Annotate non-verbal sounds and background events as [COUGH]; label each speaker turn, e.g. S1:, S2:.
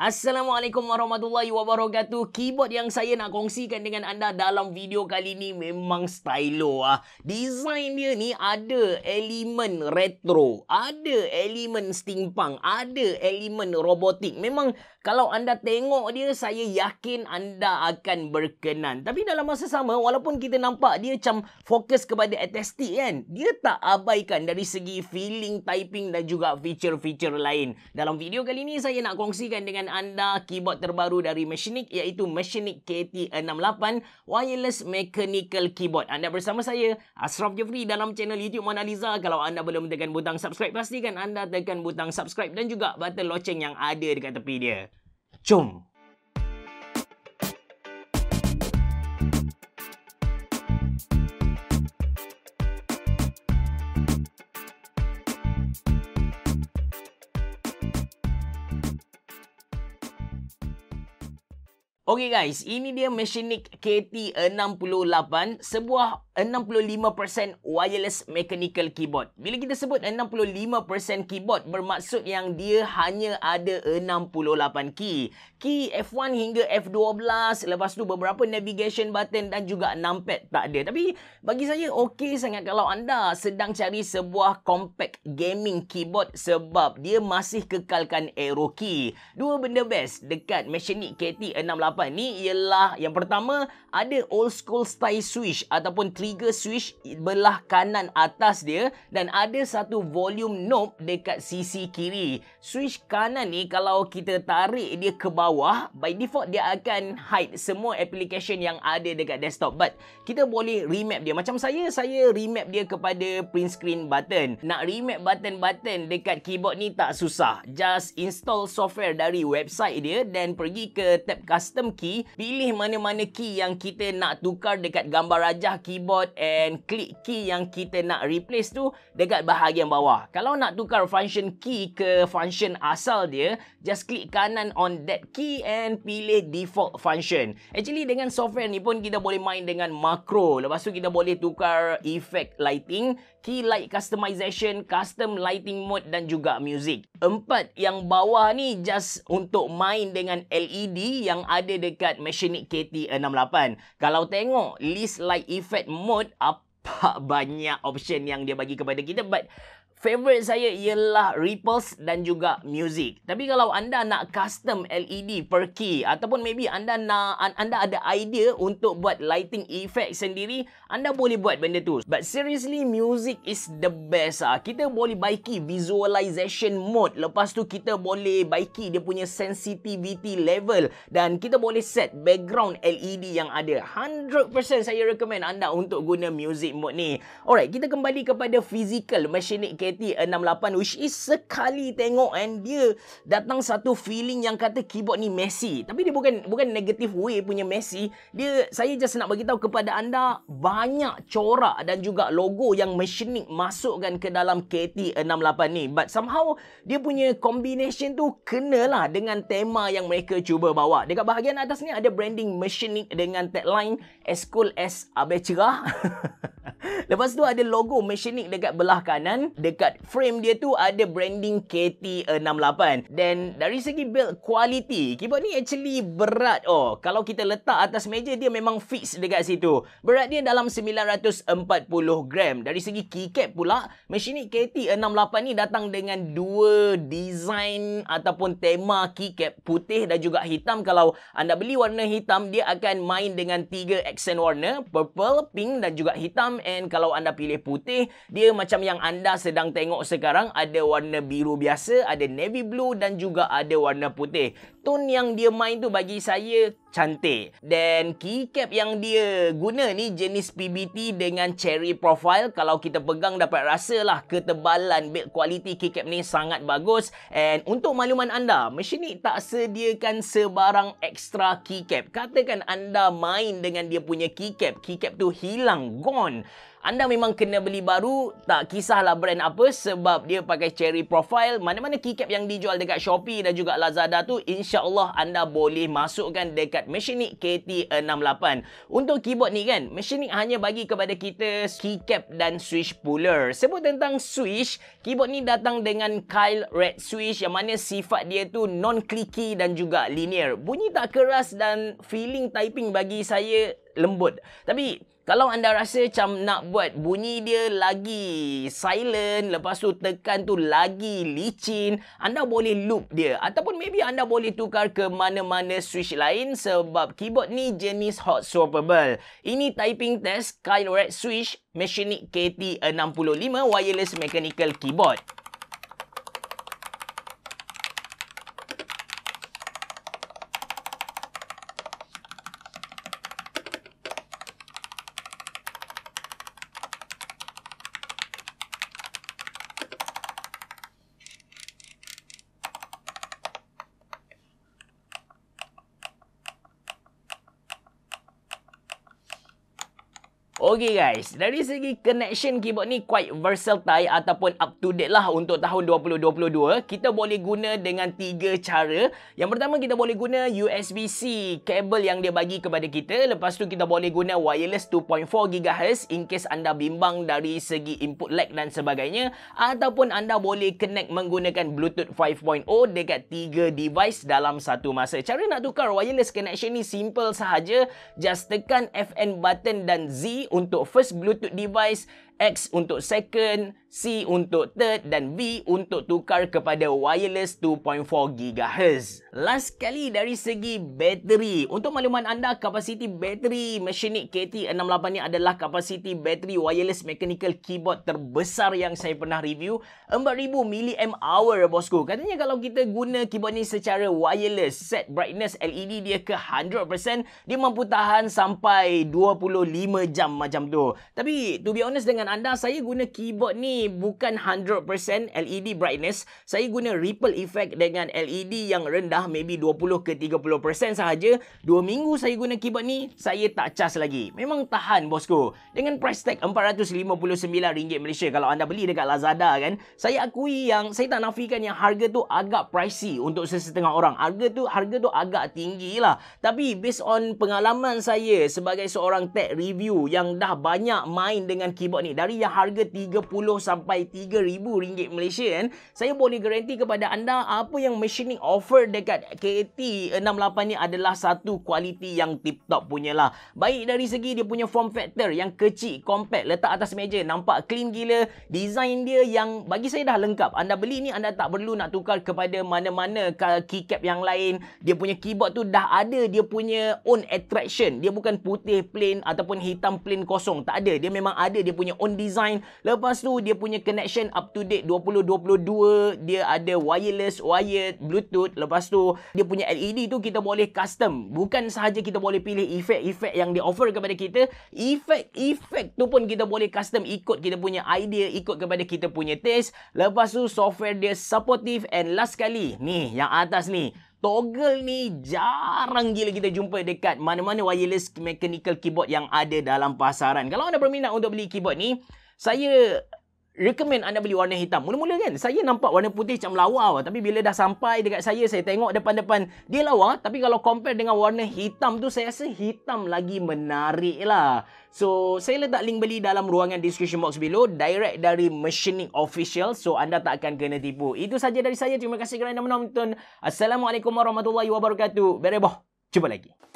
S1: Assalamualaikum warahmatullahi wabarakatuh. Keyboard yang saya nak kongsikan dengan anda dalam video kali ni memang stylo ah. Design dia ni ada elemen retro, ada elemen steampunk, ada elemen robotik. Memang kalau anda tengok dia, saya yakin anda akan berkenan. Tapi dalam masa sama, walaupun kita nampak dia macam fokus kepada ATST kan, dia tak abaikan dari segi feeling, typing dan juga feature-feature lain. Dalam video kali ini, saya nak kongsikan dengan anda keyboard terbaru dari Machinic iaitu Machinic KT68 Wireless Mechanical Keyboard. Anda bersama saya, Asraf Jeffrey dalam channel YouTube Mona Lisa. Kalau anda belum tekan butang subscribe, pastikan anda tekan butang subscribe dan juga button loceng yang ada dekat tepi dia. 中。Okay guys, ini dia Machinic KT68, sebuah 65% wireless mechanical keyboard. Bila kita sebut 65% keyboard, bermaksud yang dia hanya ada 68 key. Key F1 hingga F12, lepas tu beberapa navigation button dan juga numpad tak ada. Tapi bagi saya okey sangat kalau anda sedang cari sebuah compact gaming keyboard sebab dia masih kekalkan arrow key. Dua benda best dekat Machinic KT68 dapat ni ialah yang pertama ada old school style switch ataupun trigger switch belah kanan atas dia dan ada satu volume knob dekat sisi kiri. Switch kanan ni kalau kita tarik dia ke bawah by default dia akan hide semua application yang ada dekat desktop but kita boleh remap dia. Macam saya, saya remap dia kepada print screen button. Nak remap button-button dekat keyboard ni tak susah. Just install software dari website dia dan pergi ke tab custom key pilih mana-mana key yang kita nak tukar dekat gambar rajah keyboard and klik key yang kita nak replace tu dekat bahagian bawah kalau nak tukar function key ke function asal dia just klik kanan on that key and pilih default function actually dengan software ni pun kita boleh main dengan makro lepas tu kita boleh tukar effect lighting key light customization custom lighting mode dan juga music empat yang bawah ni just untuk main dengan LED yang ada dekat Machinic KT68. Kalau tengok list light effect mode, apa [LAUGHS] banyak option yang dia bagi kepada kita. But Favorite saya ialah ripples dan juga music. Tapi kalau anda nak custom LED per key ataupun maybe anda nak anda ada idea untuk buat lighting effect sendiri, anda boleh buat benda tu. But seriously, music is the best ah. Kita boleh baiki visualization mode. Lepas tu kita boleh baiki dia punya sensitivity level dan kita boleh set background LED yang ada. 100% saya recommend anda untuk guna music mode ni. Alright, kita kembali kepada physical mechanic case Yeti 68 which is sekali tengok and dia datang satu feeling yang kata keyboard ni messy tapi dia bukan bukan negative way punya messy dia saya just nak bagi tahu kepada anda banyak corak dan juga logo yang machinic masukkan ke dalam KT68 ni but somehow dia punya combination tu kenalah dengan tema yang mereka cuba bawa dekat bahagian atas ni ada branding machinic dengan tagline as cool as abe [LAUGHS] Lepas tu ada logo mechanic dekat belah kanan. Dekat frame dia tu ada branding KT68. Dan dari segi build quality, keyboard ni actually berat. Oh, kalau kita letak atas meja dia memang fix dekat situ. Berat dia dalam 940 gram. Dari segi keycap pula, mechanic KT68 ni datang dengan dua design ataupun tema keycap putih dan juga hitam. Kalau anda beli warna hitam, dia akan main dengan tiga accent warna. Purple, pink dan juga hitam and kalau anda pilih putih dia macam yang anda sedang tengok sekarang ada warna biru biasa ada navy blue dan juga ada warna putih tone yang dia main tu bagi saya cantik. Dan keycap yang dia guna ni jenis PBT dengan cherry profile. Kalau kita pegang dapat rasa lah ketebalan build quality keycap ni sangat bagus. And untuk makluman anda, mesin ni tak sediakan sebarang extra keycap. Katakan anda main dengan dia punya keycap, keycap tu hilang, gone. Anda memang kena beli baru, tak kisahlah brand apa sebab dia pakai cherry profile. Mana-mana keycap yang dijual dekat Shopee dan juga Lazada tu insya-Allah anda boleh masukkan dekat Machinic KT68. Untuk keyboard ni kan, Machinic hanya bagi kepada kita keycap dan switch puller. Sebut tentang switch, keyboard ni datang dengan Kyle Red Switch yang mana sifat dia tu non-clicky dan juga linear. Bunyi tak keras dan feeling typing bagi saya lembut. Tapi kalau anda rasa macam nak buat bunyi dia lagi silent, lepas tu tekan tu lagi licin, anda boleh loop dia. Ataupun maybe anda boleh tukar ke mana-mana switch lain sebab keyboard ni jenis hot swappable. Ini typing test Kyle Red Switch Machinic KT65 wireless mechanical keyboard. Okay guys, dari segi connection keyboard ni quite versatile ataupun up to date lah untuk tahun 2022. Kita boleh guna dengan tiga cara. Yang pertama kita boleh guna USB-C kabel yang dia bagi kepada kita. Lepas tu kita boleh guna wireless 2.4 GHz in case anda bimbang dari segi input lag dan sebagainya. Ataupun anda boleh connect menggunakan Bluetooth 5.0 dekat tiga device dalam satu masa. Cara nak tukar wireless connection ni simple sahaja. Just tekan FN button dan Z untuk first bluetooth device X untuk second, C untuk third dan B untuk tukar kepada wireless 2.4 GHz. Last sekali dari segi bateri. Untuk makluman anda, kapasiti bateri Machinic KT68 ni adalah kapasiti bateri wireless mechanical keyboard terbesar yang saya pernah review. 4000 mAh bosku. Katanya kalau kita guna keyboard ni secara wireless, set brightness LED dia ke 100%, dia mampu tahan sampai 25 jam macam tu. Tapi to be honest dengan anda saya guna keyboard ni bukan 100% LED e brightness saya guna ripple effect dengan LED yang rendah maybe 20 ke 30% sahaja 2 minggu saya guna keyboard ni saya tak cas lagi memang tahan bosku dengan price tag RM459 Malaysia kalau anda beli dekat Lazada kan saya akui yang saya tak nafikan yang harga tu agak pricey untuk sesetengah orang harga tu harga tu agak tinggi lah tapi based on pengalaman saya sebagai seorang tech review yang dah banyak main dengan keyboard ni dari yang harga 30 sampai 3000 ringgit Malaysia kan saya boleh garanti kepada anda apa yang machining offer dekat KAT 68 ni adalah satu kualiti yang tip top lah. baik dari segi dia punya form factor yang kecil compact letak atas meja nampak clean gila design dia yang bagi saya dah lengkap anda beli ni anda tak perlu nak tukar kepada mana-mana keycap yang lain dia punya keyboard tu dah ada dia punya own attraction dia bukan putih plain ataupun hitam plain kosong tak ada dia memang ada dia punya own design. Lepas tu dia punya connection up to date 2022. Dia ada wireless, wired, bluetooth. Lepas tu dia punya LED tu kita boleh custom. Bukan sahaja kita boleh pilih efek-efek yang dia offer kepada kita. Efek-efek tu pun kita boleh custom ikut kita punya idea, ikut kepada kita punya taste. Lepas tu software dia supportive and last sekali ni yang atas ni Toggle ni jarang gila kita jumpa dekat mana-mana wireless mechanical keyboard yang ada dalam pasaran. Kalau anda berminat untuk beli keyboard ni, saya recommend anda beli warna hitam. Mula-mula kan, saya nampak warna putih macam lawa. Tapi bila dah sampai dekat saya, saya tengok depan-depan, dia lawa. Tapi kalau compare dengan warna hitam tu, saya rasa hitam lagi menarik lah. So, saya letak link beli dalam ruangan description box below. Direct dari Machining Official. So, anda tak akan kena tipu. Itu saja dari saya. Terima kasih kerana menonton. Assalamualaikum warahmatullahi wabarakatuh. Bereboh. Cuba lagi.